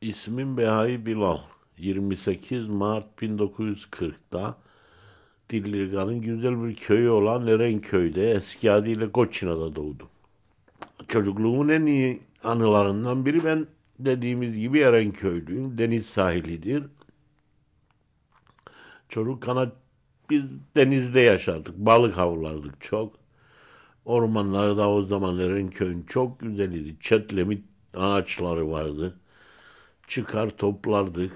İsmim Behai Bilal. 28 Mart 1940'da Dillirgan'ın güzel bir köyü olan Erenköy'de eski adıyla Koçina'da doğdum. Çocukluğumun en iyi anılarından biri ben dediğimiz gibi Erenköylüyüm. Deniz sahilidir. Çocuk kanat biz denizde yaşardık. Balık avlardık çok. Ormanları da o zaman Erenköy'ün çok güzeliydi. Çetlemit ağaçları vardı çıkar toplardık.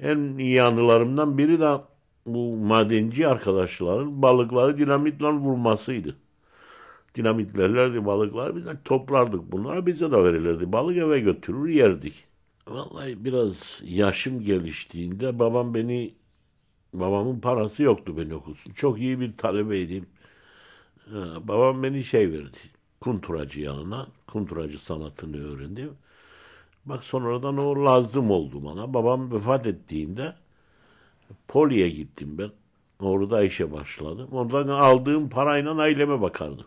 En iyi anılarımdan biri de bu madenci arkadaşların balıkları dinamitle vurmasıydı. Dinamitlerlerdi balıklar. Biz de toplardık bunları bize de verilirdi. Balık eve götürür yerdik. Vallahi biraz yaşım geliştiğinde babam beni babamın parası yoktu beni okusun. Çok iyi bir talebeydim. babam beni şey verdi. Kunturacı yanına. Kunturacı sanatını öğrendim. Bak sonradan o lazım oldu bana. Babam vefat ettiğinde Poli'ye gittim ben. Orada işe başladım. Oradan aldığım parayla aileme bakardım.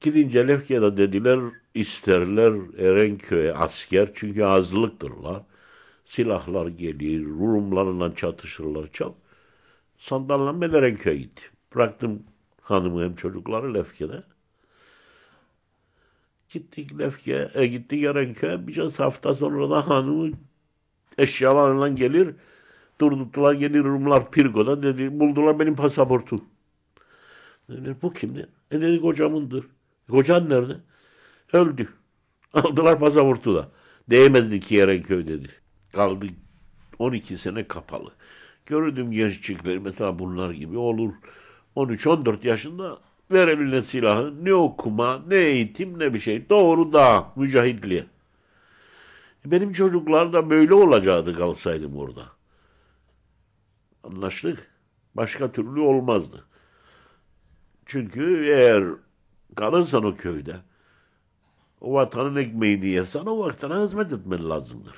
Gidince Lefke'de dediler isterler Erenköy'e asker. Çünkü azlıktırlar. Silahlar gelir, Rumlarla çatışırlar. çok Sandalla ben Erenköy'e gittim. Bıraktım hanımı hem çocukları Lefke'de. Gittik Lefke, e, gitti Gerenköy. Birkaç şey hafta sonra da hanımı eşyalarından gelir. Durdurdular yeni Rumlar Pirgo'da. Dedi, buldular benim pasaportum. Dedi, bu kimdi? E dedi kocamındır. Kocan nerede? Öldü. Aldılar pasaportu da. Değmezdi ki Yerenköy dedi. Kaldı 12 sene kapalı. Gördüm gençlikleri mesela bunlar gibi olur. 13-14 yaşında Ver eline silahı. Ne okuma, ne eğitim, ne bir şey. Doğru da mücahitliğe. E, benim çocuklar da böyle olacaktı kalsaydım orada. Anlaştık. Başka türlü olmazdı. Çünkü eğer kalırsan o köyde, o vatanın ekmeğini yersen o vatana hizmet etmen lazımdır.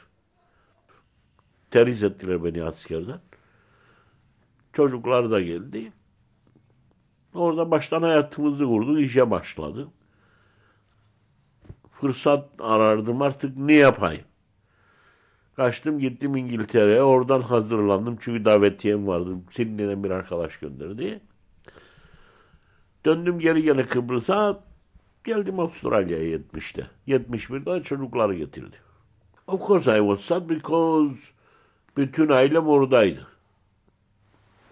Terhis ettiler beni askerden. Çocuklar da geldi. Orada baştan hayatımızı kurduk, işe başladık. Fırsat arardım artık ne yapayım? Kaçtım gittim İngiltere'ye. Oradan hazırlandım. Çünkü davetiyem vardı. Seninle bir arkadaş gönderdi. Döndüm geri gene Kıbrıs'a. Geldim Avustralya'ya 70'te. 71'de çocukları getirdi. Of course I was sad because bütün ailem oradaydı.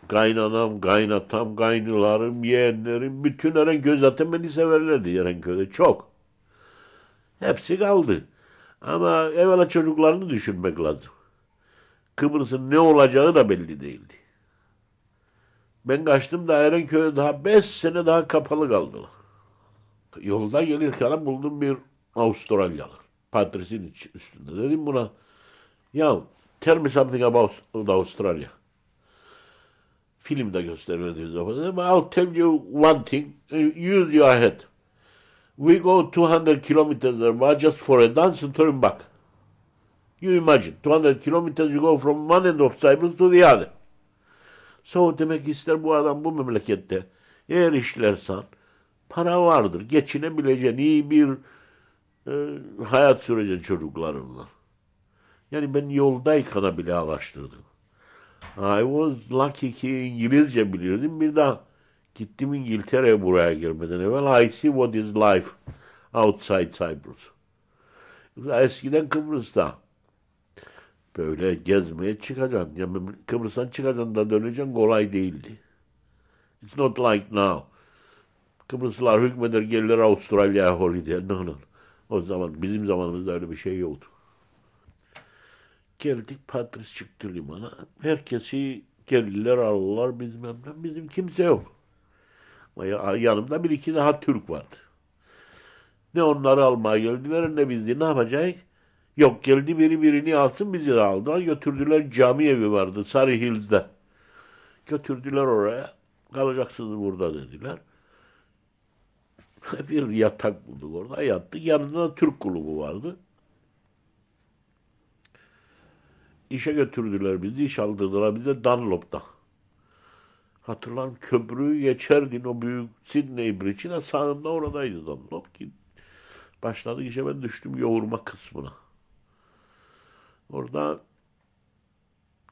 Kaynanam, kaynatam, kaynılarım, yeğenlerim bütün eren zaten beni severlerdi Erenköy'de çok. Hepsi kaldı. Ama evvela çocuklarını düşünmek lazım. Kıbrıs'ın ne olacağı da belli değildi. Ben kaçtım da Erenköy'e daha beş sene daha kapalı kaldı. Yolda gelirken buldum bir Avustralyalı. Patrisin üstünde. Dedim buna ya tell me something about Australia filmde göstermediği zaman I'll tell you one thing. Uh, use your head. We go 200 kilometers just for a dance and turn back. You imagine. 200 kilometers you go from one end of Cyprus to the other. So demek ister bu adam bu memlekette eğer işlersen para vardır. Geçinebileceğin iyi bir e, hayat süreceksin çocuklarınla. Yani ben yoldayken bile araştırdım. I was lucky ki İngilizce biliyordum. Bir daha gittim İngiltere'ye buraya girmeden evvel. I see what is life outside Cyprus. Eskiden Kıbrıs'ta böyle gezmeye çıkacaksın. Ya Kıbrıs'tan çıkacaksın da döneceksin kolay değildi. It's not like now. Kıbrıslılar hükmeder gelirler Avustralya'ya holiday. No, no. O zaman bizim zamanımızda öyle bir şey yoktu. Geldik Patris çıktı limana. Herkesi geldiler alırlar biz memnun, Bizim kimse yok. Yanımda bir iki daha Türk vardı. Ne onları almaya geldiler ne biz ne yapacak? Yok geldi biri birini alsın bizi de aldılar. Götürdüler cami evi vardı Sarı Hills'de. Götürdüler oraya. Kalacaksınız burada dediler. bir yatak bulduk orada yattık. Yanında da Türk kulübü vardı. İşe götürdüler bizi, iş aldırdılar bize Dunlop'ta. Hatırlarım köprüyü geçerdin o büyük Sydney Bridge'in sağında oradaydı Dunlop ki başladı işe ben düştüm yoğurma kısmına. Orada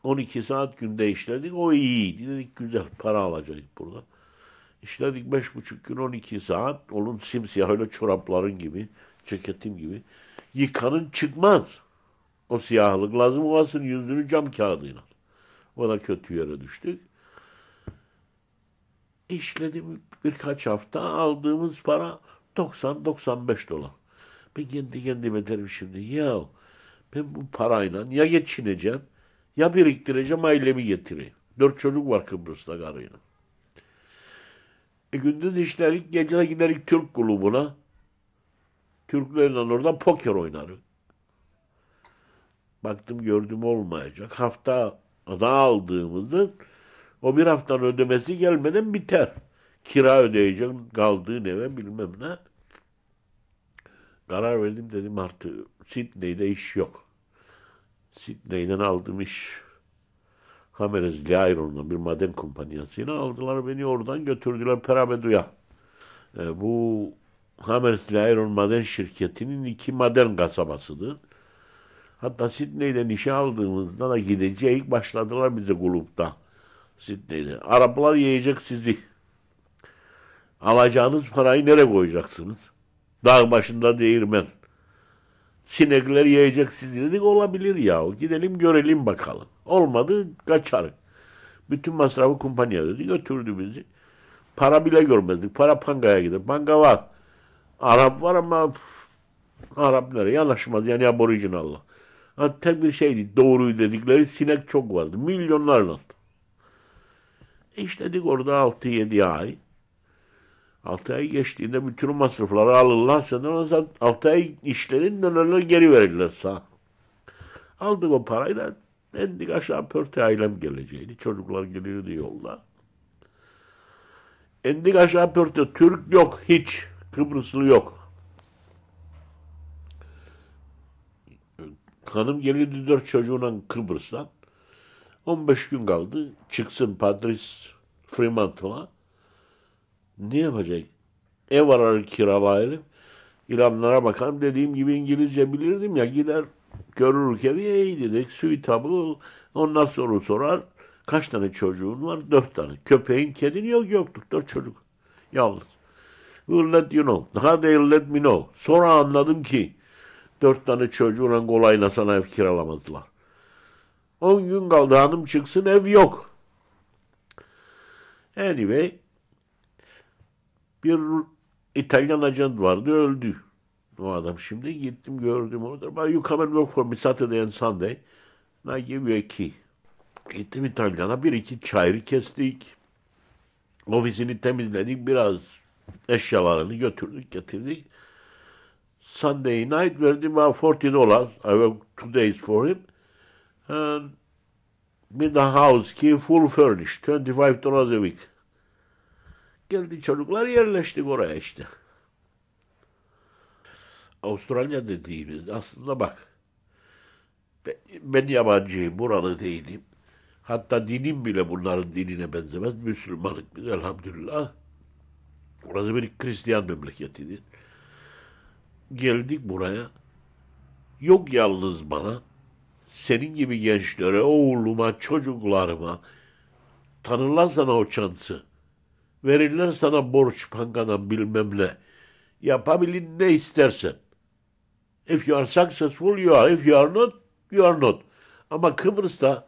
12 saat günde işledik. O iyiydi. Dedik güzel para alacağız burada. İşledik buçuk gün 12 saat. Onun simsiyah öyle çorapların gibi, ceketim gibi. Yıkanın çıkmaz. O siyahlık lazım olasın yüzünü cam kağıdıyla. O da kötü yere düştük. İşledim birkaç hafta aldığımız para 90-95 dolar. Ben kendi kendime derim şimdi ya ben bu parayla ya geçineceğim ya biriktireceğim ailemi getireyim. Dört çocuk var Kıbrıs'ta karıyla. E gündüz işlerik, gece de giderik Türk kulübüne. Türklerle orada poker oynarız baktım gördüm olmayacak. Hafta ana aldığımızın o bir haftanın ödemesi gelmeden biter. Kira ödeyeceğim kaldığı eve bilmem ne. Karar verdim dedim artık Sydney'de iş yok. Sydney'den aldım iş. Hamerez Gayron'la bir maden kumpanyasıyla aldılar beni oradan götürdüler Perabedu'ya. E, bu Hamerez Gayron maden şirketinin iki maden kasabasıdır. Hatta Sidney'de nişan aldığımızda da gideceğiz. Başladılar bize grupta. Sidney'de. Araplar yiyecek sizi. Alacağınız parayı nereye koyacaksınız? Dağ başında değirmen. Sinekler yiyecek sizi dedik. Olabilir ya. Gidelim görelim bakalım. Olmadı kaçarık. Bütün masrafı kumpanya dedi Götürdü bizi. Para bile görmedik. Para Panga'ya gider. Panga var. Arap var ama Arap nereye yanaşmaz. Yani aborijinallar. Hatta tek bir şeydi. Doğruyu dedikleri sinek çok vardı. Milyonlarla. İşledik orada 6-7 ay. 6 ay geçtiğinde bütün masrafları alırlar. Senden 6 ay işlerin dönerler geri verirler sağ. Aldık o parayı da indik aşağı pörte ailem gelecekti. Çocuklar geliyordu yolda. İndik aşağı pörte. Türk yok hiç. Kıbrıslı yok. Hanım geliyordu dört çocuğuyla Kıbrıs'tan. 15 gün kaldı. Çıksın Patrice Fremantle'a. Ne yapacak? Ev arar kiralayalım. İranlara bakalım. Dediğim gibi İngilizce bilirdim ya. Gider görür ki iyi dedik. Suitable. Onlar soru sorar. Kaç tane çocuğun var? Dört tane. Köpeğin, kedin yok yoktuk. Dört çocuk. Yalnız. We'll let you know. How they let me know. Sonra anladım ki Dört tane çocuğuyla kolayla sana ev kiralamadılar. On gün kaldı hanım çıksın ev yok. Anyway bir İtalyan ajan vardı öldü. O adam şimdi gittim gördüm onu Ben you come and work for me Saturday and Sunday. And I give you a key. Gittim İtalyan'a bir iki çayırı kestik. Ofisini temizledik. Biraz eşyalarını götürdük getirdik. Sunday night verdim bana 40 dollars. I worked two days for him. And bir de house key full furnished. 25 dollars a week. Geldi çocuklar yerleştik oraya işte. Avustralya dediğimiz aslında bak ben, ben yabancıyım, buralı değilim. Hatta dinim bile bunların dinine benzemez. Müslümanlık biz elhamdülillah. Orası bir Hristiyan memleketidir geldik buraya. Yok yalnız bana. Senin gibi gençlere, oğluma, çocuklarıma tanırlar sana o şansı. Verirler sana borç pankadan bilmem ne. Yapabilin ne istersen. If you are successful you are. If you are not you are not. Ama Kıbrıs'ta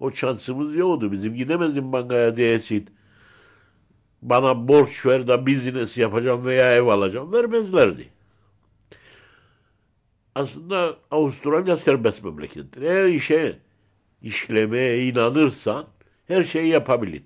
o şansımız yoktu bizim. Gidemezdin bankaya diyesin. Bana borç ver de business yapacağım veya ev alacağım. Vermezlerdi aslında Avustralya serbest memlekettir. Her işe, işlemeye inanırsan her şeyi yapabilir.